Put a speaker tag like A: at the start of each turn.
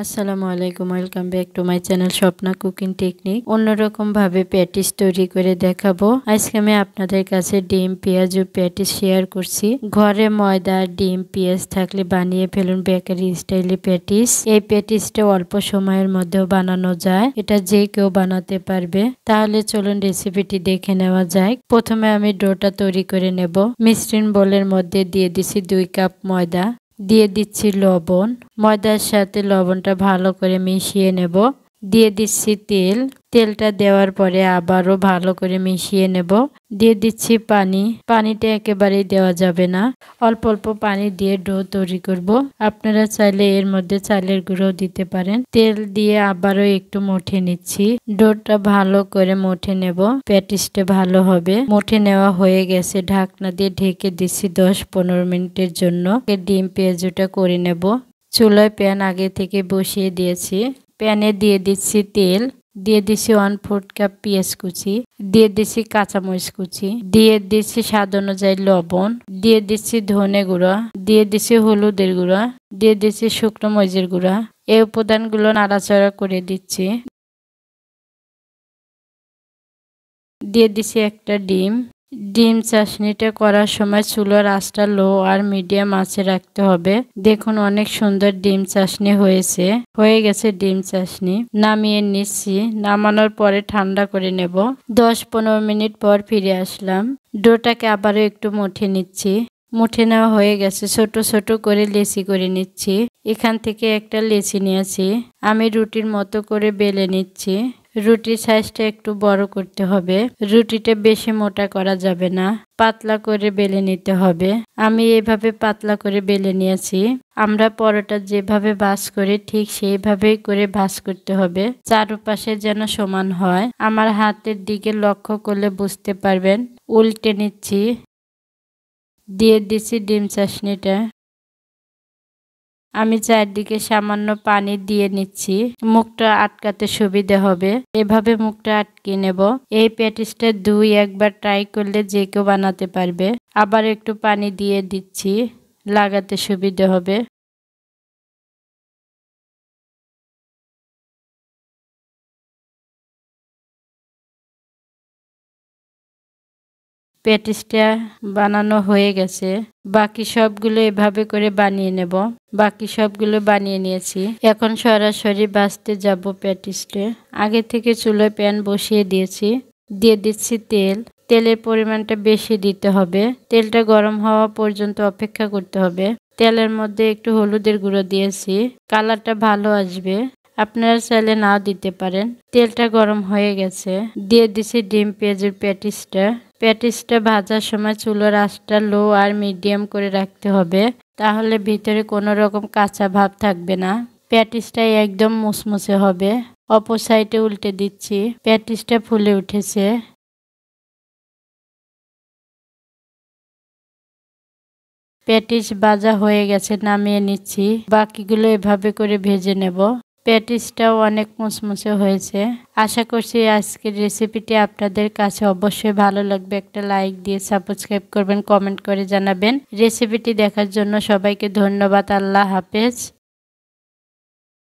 A: আসসালামু আলাইকুম welcome back to my channel Swapna cooking technique অন্যরকমভাবে প্যাটিস তৈরি করে দেখাবো আজকে আমি আপনাদের কাছে ডিম পেঁয়াজ ও প্যাটিস শেয়ার করছি ঘরে ময়দা ডিম পেঁয়াজ থাকলে বানিয়ে ফেলুন বেকারি স্টাইলে প্যাটিস এই প্যাটিসটা অল্প সময়ের মধ্যেও বানানো যায় এটা যে কেউ বানাতে পারবে তাহলে চলুন রেসিপিটি দেখে নেওয়া যায় প্রথমে আমি ডোটা তৈরি করে নেব মিশ্রণ বোলের মধ্যে দিয়ে দিছি দুই কাপ ময়দা দিয়ে দিচ্ছি লবণ ময়দার সাথে লবণটা ভালো করে মিশিয়ে নেব দিয়ে দিচ্ছি তেল তেলটা দেওয়ার পরে আবারও ভালো করে মিশিয়ে নেব দিয়ে দিচ্ছি পানি পানিটা একেবারেই দেওয়া যাবে না অল্প অল্প পানি দিয়ে ডো তৈরি করব আপনারা চাইলে এর মধ্যে চালের গুঁড়ো দিতে পারেন তেল দিয়ে আবারও একটু মুঠে নিচ্ছি ডোটা ভালো করে মুঠে নেব প্যাটিসটা ভালো হবে মুঠে নেওয়া হয়ে গেছে ঢাকনা দিয়ে ঢেকে দিচ্ছি দশ পনেরো মিনিটের জন্য ডিম পেঁয়াজুটা করে নেব চুলায় প্যান আগে থেকে বসিয়ে দিয়েছি প্যানে দিয়ে দিচ্ছি তেল দিয়ে দিছি ওয়ান ফোর কাপ পেঁয়াজ কুচি দিয়ে দিছি কাঁচামরিচ কুচি দিয়ে দিছি স্বাদ অনুযায়ী লবণ দিয়ে দিচ্ছি ধনে গুঁড়া দিয়ে দিছি হলুদের গুঁড়া দিয়ে দিছি শুকনো মরিচের গুঁড়া এই উপাদানগুলো নাড়াচড়া করে দিচ্ছি দিয়ে দিছি একটা ডিম ডিম চাশনিটা করার সময় চুলোর আঁচটা লো আর মিডিয়াম আঁচে রাখতে হবে দেখুন অনেক সুন্দর ডিম চাশনি হয়েছে হয়ে গেছে ডিম চাশনি নামিয়ে নিচ্ছি নামানোর পরে ঠান্ডা করে নেব দশ পনেরো মিনিট পর ফিরে আসলাম ডোটাকে আবারও একটু মুঠে নিচ্ছি মুঠে নেওয়া হয়ে গেছে ছোট ছোট করে লেচি করে নিচ্ছি এখান থেকে একটা লেচি নিয়েছি আমি রুটির মতো করে বেলে নিচ্ছি রুটির সাইজটা একটু বড় করতে হবে রুটিটা বেশি মোটা করা যাবে না পাতলা করে বেলে নিতে হবে আমি এইভাবে পাতলা করে বেলে নিয়েছি আমরা পরোটা যেভাবে ভাজ করি ঠিক সেইভাবেই করে ভাজ করতে হবে চারপাশে যেন সমান হয় আমার হাতের দিকে লক্ষ্য করলে বুঝতে পারবেন উল্টে নিচ্ছি দিয়ে দিছি ডিম চাশনিটা আমি চারদিকে সামান্য পানি দিয়ে নিচ্ছি মুখটা আটকাতে সুবিধে হবে এভাবে মুখটা আটকে নেব এই প্যাটিসটা দুই একবার ট্রাই করলে যে কেউ বানাতে পারবে আবার একটু পানি দিয়ে দিচ্ছি লাগাতে সুবিধে হবে প্যাটিসটা বানানো হয়ে গেছে বাকি সবগুলো এভাবে করে বানিয়ে নেব বাকি সবগুলো বানিয়ে নিয়েছি এখন সরাসরি বাঁচতে যাব প্যাটিসটা আগে থেকে চুলোয় প্যান বসিয়ে দিয়েছি দিয়ে দিচ্ছি তেল তেলের পরিমাণটা বেশি দিতে হবে তেলটা গরম হওয়া পর্যন্ত অপেক্ষা করতে হবে তেলের মধ্যে একটু হলুদের গুঁড়ো দিয়েছি কালারটা ভালো আসবে আপনারা চাইলে নাও দিতে পারেন তেলটা গরম হয়ে গেছে দিয়ে দিছি ডিম পেঁয়াজের প্যাটিসটা প্যাটিসটা ভাজার সময় চুলোর আঁচটা লো আর মিডিয়াম করে রাখতে হবে তাহলে ভিতরে কোনো রকম কাঁচা ভাব থাকবে না প্যাটিসটা একদম মুসমুসে হবে অপর সাইডে উল্টে দিচ্ছি প্যাটিসটা ফুলে উঠেছে প্যাটিস বাজা হয়ে গেছে নামিয়ে নিচ্ছি বাকিগুলো এভাবে করে ভেজে নেব প্যাটিসটাও অনেক মুচমুচে হয়েছে আশা করছি আজকের রেসিপিটি আপনাদের কাছে অবশ্যই ভালো লাগবে একটা লাইক দিয়ে সাবস্ক্রাইব করবেন কমেন্ট করে জানাবেন রেসিপিটি দেখার জন্য সবাইকে ধন্যবাদ আল্লাহ হাফেজ